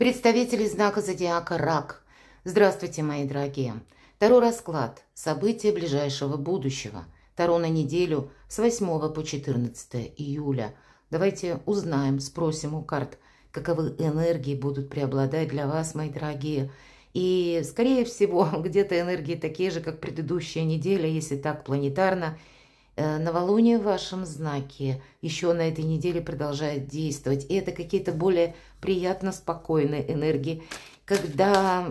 Представители знака зодиака Рак. Здравствуйте, мои дорогие. Таро расклад. События ближайшего будущего. Таро на неделю с 8 по 14 июля. Давайте узнаем, спросим у карт, каковы энергии будут преобладать для вас, мои дорогие. И, скорее всего, где-то энергии такие же, как предыдущая неделя, если так планетарно – Э, новолуние в вашем знаке еще на этой неделе продолжает действовать. И это какие-то более приятно спокойные энергии, когда,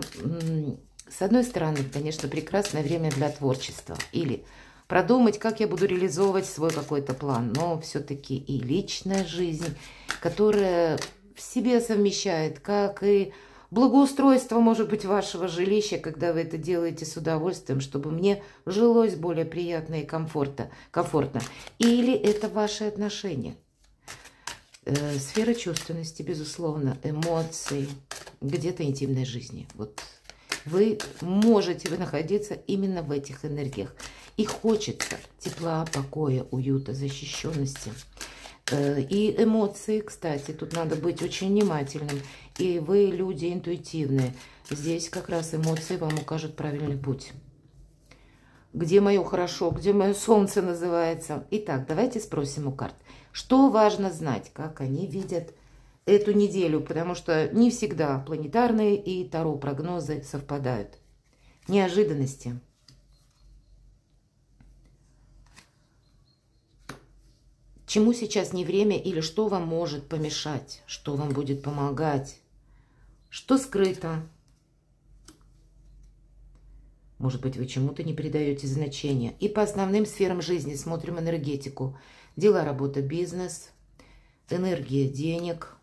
с одной стороны, конечно, прекрасное время для творчества. Или продумать, как я буду реализовывать свой какой-то план. Но все-таки и личная жизнь, которая в себе совмещает как и благоустройство, может быть, вашего жилища, когда вы это делаете с удовольствием, чтобы мне жилось более приятно и комфортно. комфортно. Или это ваши отношения. Э, сфера чувственности, безусловно, эмоций, где-то интимной жизни. Вот вы можете вы находиться именно в этих энергиях. И хочется тепла, покоя, уюта, защищенности. Э, и эмоции, кстати, тут надо быть очень внимательным и вы люди интуитивные. Здесь как раз эмоции вам укажут правильный путь. Где мое хорошо, где мое солнце называется. Итак, давайте спросим у карт. Что важно знать, как они видят эту неделю, потому что не всегда планетарные и таро-прогнозы совпадают. Неожиданности. Чему сейчас не время или что вам может помешать, что вам будет помогать? Что скрыто? Может быть, вы чему-то не придаете значения. И по основным сферам жизни смотрим энергетику. Дела, работа, бизнес, энергия денег,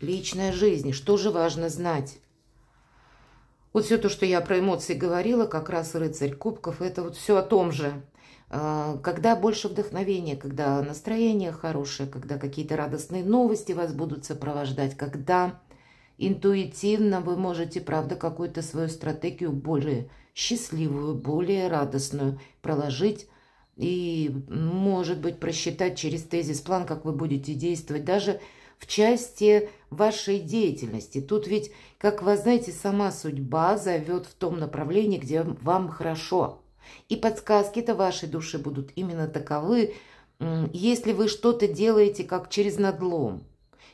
личная жизнь. Что же важно знать? Вот все то, что я про эмоции говорила, как раз рыцарь кубков, это вот все о том же. А, когда больше вдохновения, когда настроение хорошее, когда какие-то радостные новости вас будут сопровождать, когда интуитивно вы можете, правда, какую-то свою стратегию более счастливую, более радостную проложить и, может быть, просчитать через тезис-план, как вы будете действовать, даже в части вашей деятельности. Тут ведь, как вы знаете, сама судьба зовет в том направлении, где вам хорошо – и подсказки-то вашей души будут именно таковы, если вы что-то делаете как через надлом.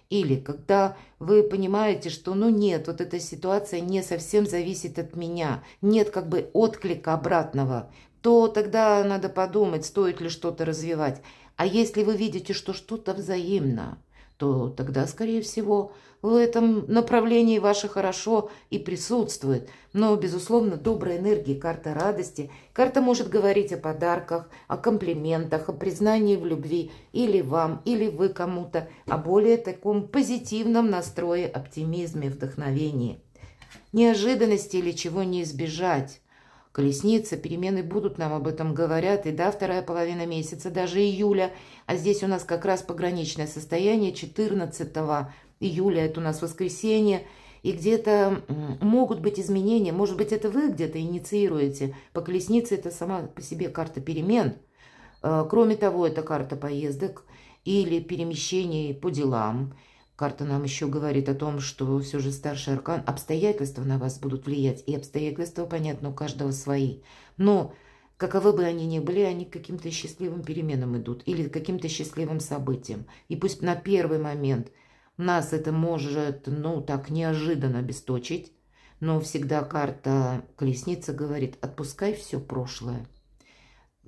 Или когда вы понимаете, что ну нет, вот эта ситуация не совсем зависит от меня, нет как бы отклика обратного, то тогда надо подумать, стоит ли что-то развивать. А если вы видите, что что-то взаимно, то тогда, скорее всего, в этом направлении ваше хорошо и присутствует. Но, безусловно, добрая энергия, карта радости. Карта может говорить о подарках, о комплиментах, о признании в любви или вам, или вы кому-то, о более таком позитивном настрое, оптимизме, вдохновении. Неожиданности или чего не избежать. Колесница. перемены будут, нам об этом говорят, и да, вторая половина месяца, даже июля, а здесь у нас как раз пограничное состояние 14 июля, это у нас воскресенье, и где-то могут быть изменения, может быть, это вы где-то инициируете. По колеснице это сама по себе карта перемен. Э, кроме того, это карта поездок или перемещений по делам – Карта нам еще говорит о том, что все же старший аркан, обстоятельства на вас будут влиять, и обстоятельства, понятно, у каждого свои. Но каковы бы они ни были, они к каким-то счастливым переменам идут или к каким-то счастливым событиям. И пусть на первый момент нас это может, ну, так неожиданно обесточить, но всегда карта колесница говорит, отпускай все прошлое.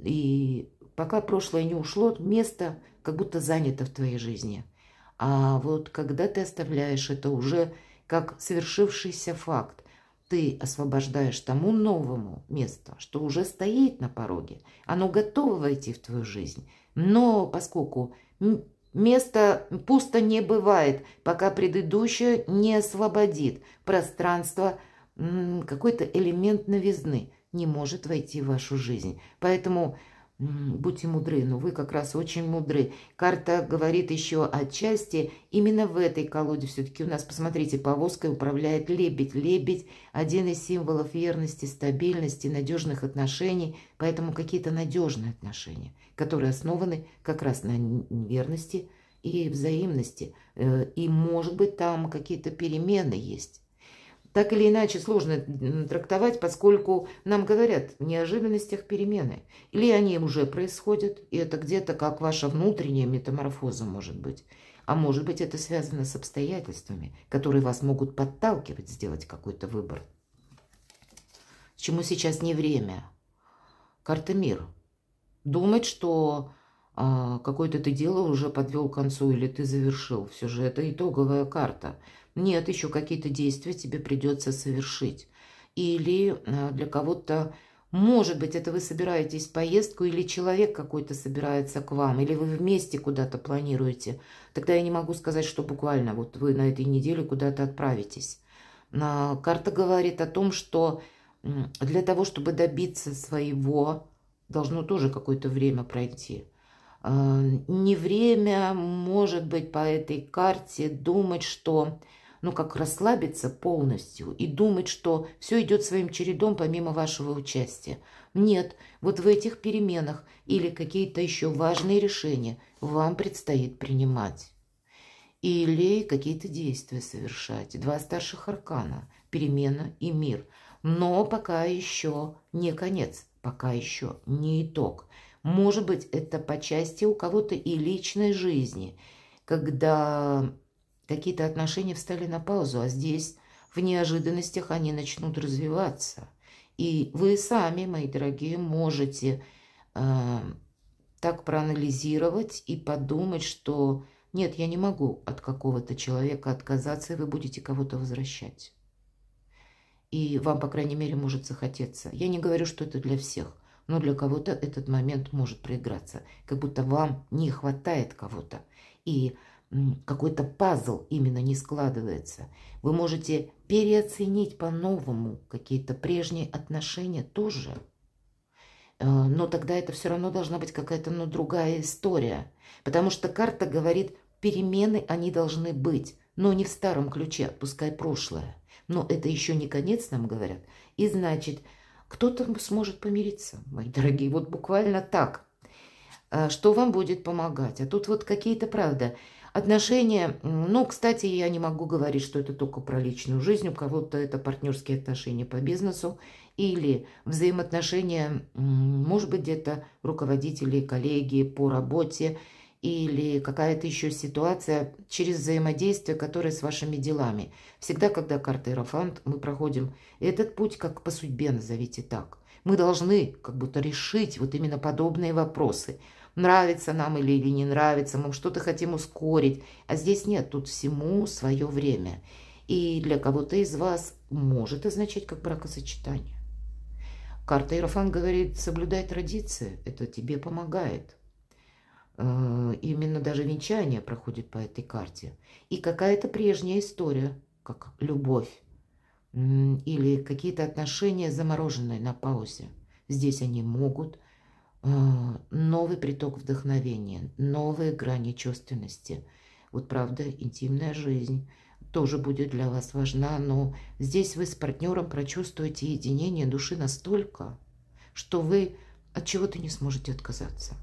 И пока прошлое не ушло, место как будто занято в твоей жизни – а вот когда ты оставляешь это уже как свершившийся факт, ты освобождаешь тому новому место, что уже стоит на пороге. Оно готово войти в твою жизнь. Но поскольку место пусто не бывает, пока предыдущее не освободит пространство, какой-то элемент новизны не может войти в вашу жизнь. Поэтому Будьте мудры, но вы как раз очень мудры. Карта говорит еще отчасти, именно в этой колоде все-таки у нас, посмотрите, повозкой управляет лебедь. Лебедь – один из символов верности, стабильности, надежных отношений, поэтому какие-то надежные отношения, которые основаны как раз на верности и взаимности. Э, и, может быть, там какие-то перемены есть. Так или иначе сложно трактовать, поскольку нам говорят в неожиданностях перемены. Или они уже происходят, и это где-то как ваша внутренняя метаморфоза может быть. А может быть это связано с обстоятельствами, которые вас могут подталкивать сделать какой-то выбор. Чему сейчас не время. Карта мир. Думать, что а, какое-то ты дело уже подвел к концу или ты завершил. Все же это итоговая карта. Нет, еще какие-то действия тебе придется совершить. Или а, для кого-то, может быть, это вы собираетесь в поездку, или человек какой-то собирается к вам, или вы вместе куда-то планируете. Тогда я не могу сказать, что буквально вот вы на этой неделе куда-то отправитесь. А, карта говорит о том, что для того, чтобы добиться своего, должно тоже какое-то время пройти. А, не время, может быть, по этой карте думать, что, ну, как расслабиться полностью и думать, что все идет своим чередом помимо вашего участия. Нет, вот в этих переменах или какие-то еще важные решения вам предстоит принимать. Или какие-то действия совершать. Два старших аркана – перемена и мир. Но пока еще не конец, пока еще не итог – может быть, это по части у кого-то и личной жизни, когда какие-то отношения встали на паузу, а здесь в неожиданностях они начнут развиваться. И вы сами, мои дорогие, можете э, так проанализировать и подумать, что нет, я не могу от какого-то человека отказаться, и вы будете кого-то возвращать. И вам, по крайней мере, может захотеться. Я не говорю, что это для всех – но для кого-то этот момент может проиграться, как будто вам не хватает кого-то, и какой-то пазл именно не складывается. Вы можете переоценить по-новому какие-то прежние отношения тоже, э, но тогда это все равно должна быть какая-то ну, другая история, потому что карта говорит, перемены они должны быть, но не в старом ключе, отпускай прошлое. Но это еще не конец, нам говорят. И значит, кто-то сможет помириться, мои дорогие, вот буквально так. А, что вам будет помогать? А тут вот какие-то, правда, отношения, ну, кстати, я не могу говорить, что это только про личную жизнь, у кого-то это партнерские отношения по бизнесу или взаимоотношения, может быть, где-то руководителей, коллеги по работе, или какая-то еще ситуация через взаимодействие, которое с вашими делами. Всегда, когда карта Иерофант, мы проходим этот путь как по судьбе, назовите так. Мы должны как будто решить вот именно подобные вопросы. Нравится нам или, или не нравится, мы что-то хотим ускорить. А здесь нет, тут всему свое время. И для кого-то из вас может означать как бракосочетание. Карта Иерофан говорит, соблюдай традиции, это тебе помогает. Э, именно даже венчание проходит по этой карте. И какая-то прежняя история, как любовь или какие-то отношения замороженные на паузе. Здесь они могут. Э, новый приток вдохновения, новые грани чувственности. Вот правда, интимная жизнь тоже будет для вас важна, но здесь вы с партнером прочувствуете единение души настолько, что вы от чего-то не сможете отказаться.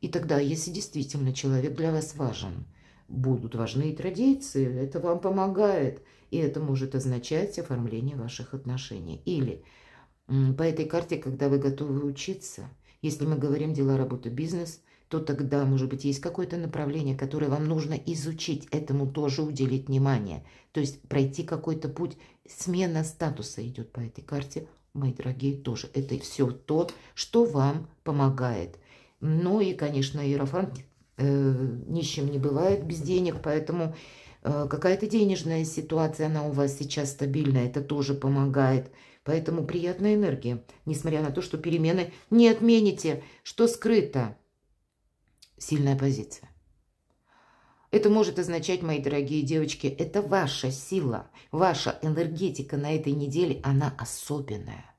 И тогда, если действительно человек для вас важен, будут важны и традиции, это вам помогает. И это может означать оформление ваших отношений. Или по этой карте, когда вы готовы учиться, если мы говорим дела, работа, бизнес, то тогда, может быть, есть какое-то направление, которое вам нужно изучить, этому тоже уделить внимание. То есть пройти какой-то путь. Смена статуса идет по этой карте, мои дорогие, тоже. Это все то, что вам помогает ну и, конечно, Иерофант э, нищим не бывает без денег, поэтому э, какая-то денежная ситуация, она у вас сейчас стабильная, это тоже помогает. Поэтому приятная энергия, несмотря на то, что перемены не отмените, что скрыто. Сильная позиция. Это может означать, мои дорогие девочки, это ваша сила, ваша энергетика на этой неделе, она особенная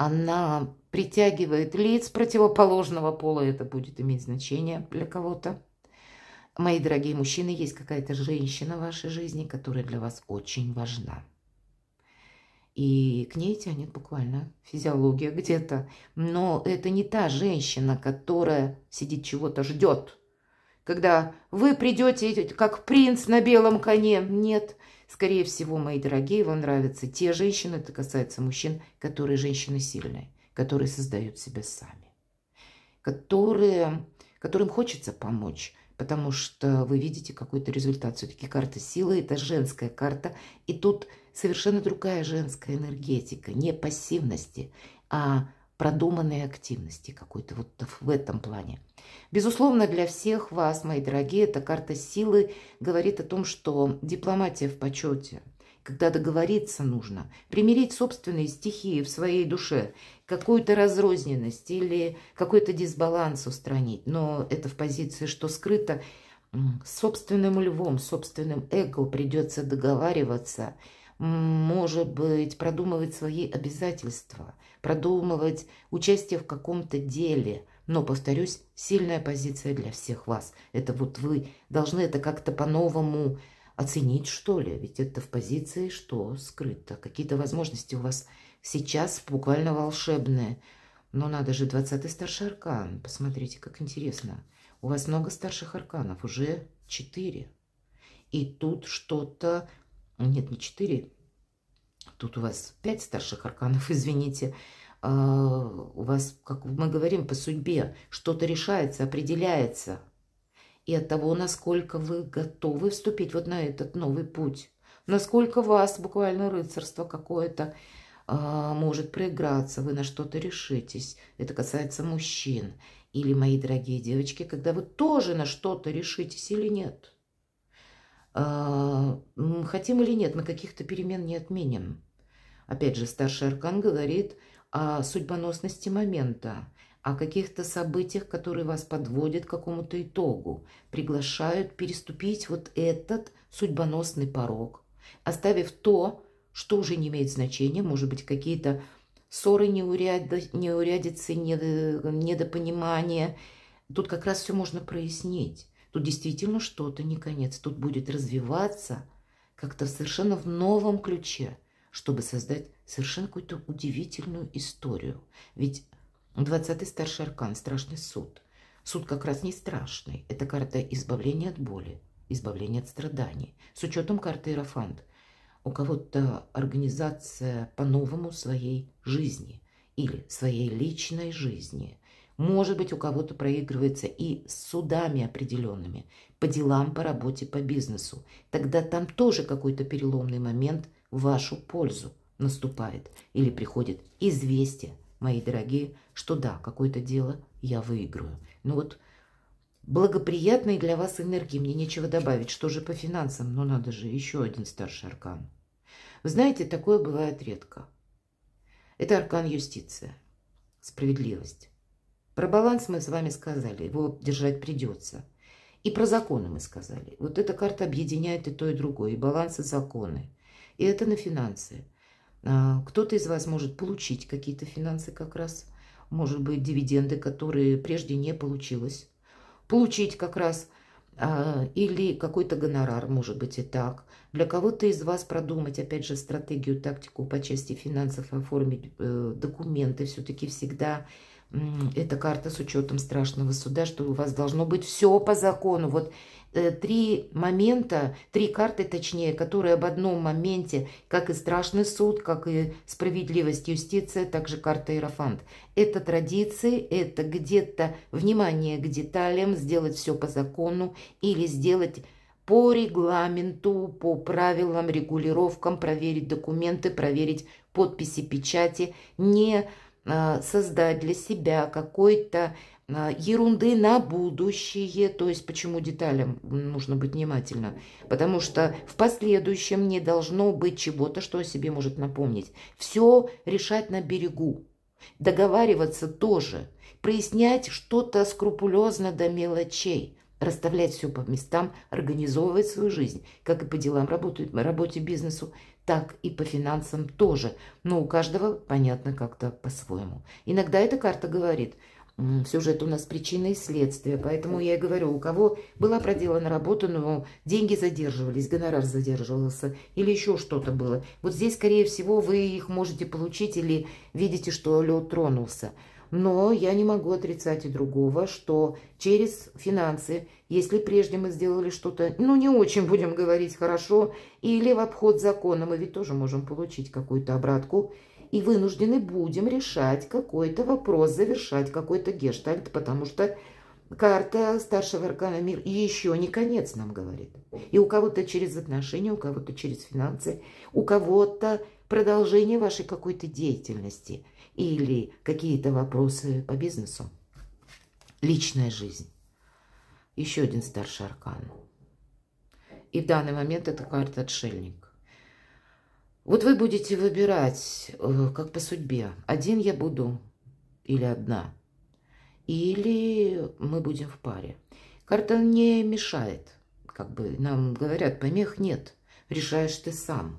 она притягивает лиц противоположного пола, это будет иметь значение для кого-то. Мои дорогие мужчины, есть какая-то женщина в вашей жизни, которая для вас очень важна. И к ней тянет буквально физиология где-то. Но это не та женщина, которая сидит чего-то ждет. Когда вы придете, как принц на белом коне. Нет, Скорее всего, мои дорогие, вам нравятся те женщины, это касается мужчин, которые женщины сильные, которые создают себя сами, которые, которым хочется помочь, потому что вы видите какой-то результат. Все-таки карта силы – это женская карта, и тут совершенно другая женская энергетика, не пассивности, а продуманной активности какой-то вот в этом плане. Безусловно, для всех вас, мои дорогие, эта карта силы говорит о том, что дипломатия в почете. Когда договориться нужно, примирить собственные стихии в своей душе, какую-то разрозненность или какой-то дисбаланс устранить. Но это в позиции, что скрыто собственным львом, собственным эго придется договариваться, может быть, продумывать свои обязательства, продумывать участие в каком-то деле – но, повторюсь, сильная позиция для всех вас. Это вот вы должны это как-то по-новому оценить, что ли. Ведь это в позиции, что скрыто. Какие-то возможности у вас сейчас буквально волшебные. Но надо же 20-й старший аркан. Посмотрите, как интересно. У вас много старших арканов, уже 4. И тут что-то... Нет, не 4. Тут у вас 5 старших арканов, извините. Извините у вас, как мы говорим, по судьбе что-то решается, определяется. И от того, насколько вы готовы вступить вот на этот новый путь, насколько вас буквально рыцарство какое-то а, может проиграться, вы на что-то решитесь. Это касается мужчин. Или, мои дорогие девочки, когда вы тоже на что-то решитесь или нет. А, хотим или нет, мы каких-то перемен не отменим. Опять же, старший аркан говорит – о судьбоносности момента, о каких-то событиях, которые вас подводят к какому-то итогу, приглашают переступить вот этот судьбоносный порог, оставив то, что уже не имеет значения, может быть, какие-то ссоры, неурядицы, недопонимания. Тут как раз все можно прояснить. Тут действительно что-то не конец. Тут будет развиваться как-то совершенно в новом ключе – чтобы создать совершенно какую-то удивительную историю. Ведь 20-й старший аркан – страшный суд. Суд как раз не страшный. Это карта избавления от боли, избавления от страданий. С учетом карты Иерофант у кого-то организация по-новому своей жизни или своей личной жизни. Может быть, у кого-то проигрывается и с судами определенными, по делам, по работе, по бизнесу. Тогда там тоже какой-то переломный момент – в вашу пользу наступает или приходит известие, мои дорогие, что да, какое-то дело я выиграю. Ну вот благоприятные для вас энергии, мне нечего добавить. Что же по финансам? Ну надо же, еще один старший аркан. Вы знаете, такое бывает редко. Это аркан юстиция, справедливость. Про баланс мы с вами сказали, его держать придется. И про законы мы сказали. Вот эта карта объединяет и то, и другое, и баланс, и законы. И это на финансы. А, кто-то из вас может получить какие-то финансы как раз, может быть, дивиденды, которые прежде не получилось. Получить как раз а, или какой-то гонорар, может быть, и так. Для кого-то из вас продумать, опять же, стратегию, тактику по части финансов, оформить э, документы. Все-таки всегда эта карта с учетом страшного суда, что у вас должно быть все по закону. Вот Э, три момента, три карты точнее, которые об одном моменте, как и страшный суд, как и справедливость юстиция, также карта Иерофант. Это традиции, это где-то внимание к деталям, сделать все по закону или сделать по регламенту, по правилам, регулировкам, проверить документы, проверить подписи, печати, не а, создать для себя какой-то а, ерунды на будущее, то есть почему деталям нужно быть внимательно, потому что в последующем не должно быть чего-то, что о себе может напомнить. Все решать на берегу, договариваться тоже, прояснять что-то скрупулезно до мелочей, расставлять все по местам, организовывать свою жизнь, как и по делам работы, работе бизнесу, так и по финансам тоже, но у каждого понятно как-то по-своему. Иногда эта карта говорит – сюжет у нас «Причины и следствия». Поэтому я и говорю, у кого была проделана работа, но деньги задерживались, гонорар задерживался или еще что-то было. Вот здесь, скорее всего, вы их можете получить или видите, что лед тронулся. Но я не могу отрицать и другого, что через финансы, если прежде мы сделали что-то, ну, не очень будем говорить хорошо, или в обход закона, мы ведь тоже можем получить какую-то обратку – и вынуждены будем решать какой-то вопрос, завершать какой-то гештальт, потому что карта старшего аркана мир еще не конец нам говорит. И у кого-то через отношения, у кого-то через финансы, у кого-то продолжение вашей какой-то деятельности или какие-то вопросы по бизнесу. Личная жизнь. Еще один старший аркан. И в данный момент это карта отшельник. Вот вы будете выбирать, э, как по судьбе. Один я буду или одна. Или мы будем в паре. Карта не мешает. Как бы нам говорят, помех нет. Решаешь ты сам.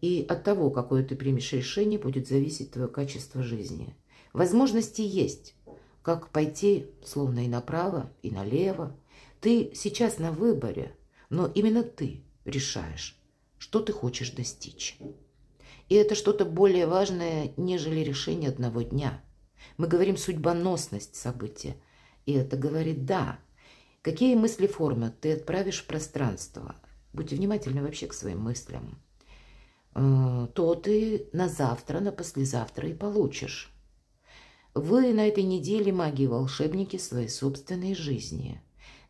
И от того, какое ты примешь решение, будет зависеть твое качество жизни. Возможности есть. Как пойти, словно и направо, и налево. Ты сейчас на выборе, но именно ты решаешь, что ты хочешь достичь. И это что-то более важное, нежели решение одного дня. Мы говорим судьбоносность события. И это говорит «да». Какие мысли формы ты отправишь в пространство? Будьте внимательны вообще к своим мыслям. Э, то ты на завтра, на послезавтра и получишь. Вы на этой неделе маги-волшебники своей собственной жизни.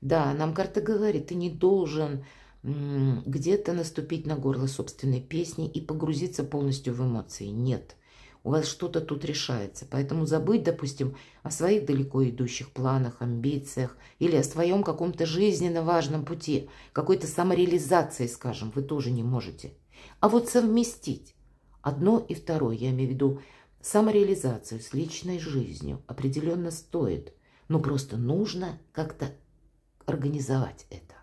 Да, нам карта говорит, ты не должен где-то наступить на горло собственной песни и погрузиться полностью в эмоции. Нет. У вас что-то тут решается. Поэтому забыть, допустим, о своих далеко идущих планах, амбициях или о своем каком-то жизненно важном пути, какой-то самореализации, скажем, вы тоже не можете. А вот совместить одно и второе, я имею в виду самореализацию с личной жизнью, определенно стоит. Но просто нужно как-то организовать это.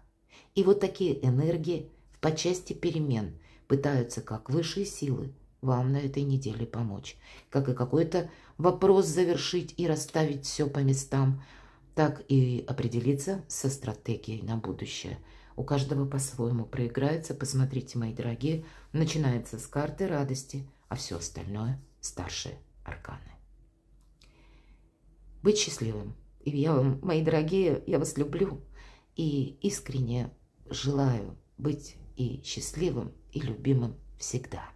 И вот такие энергии в части перемен пытаются как высшие силы вам на этой неделе помочь, как и какой-то вопрос завершить и расставить все по местам, так и определиться со стратегией на будущее. У каждого по-своему проиграется, посмотрите, мои дорогие, начинается с карты радости, а все остальное – старшие арканы. Быть счастливым. И я вам, мои дорогие, я вас люблю и искренне желаю быть и счастливым, и любимым всегда.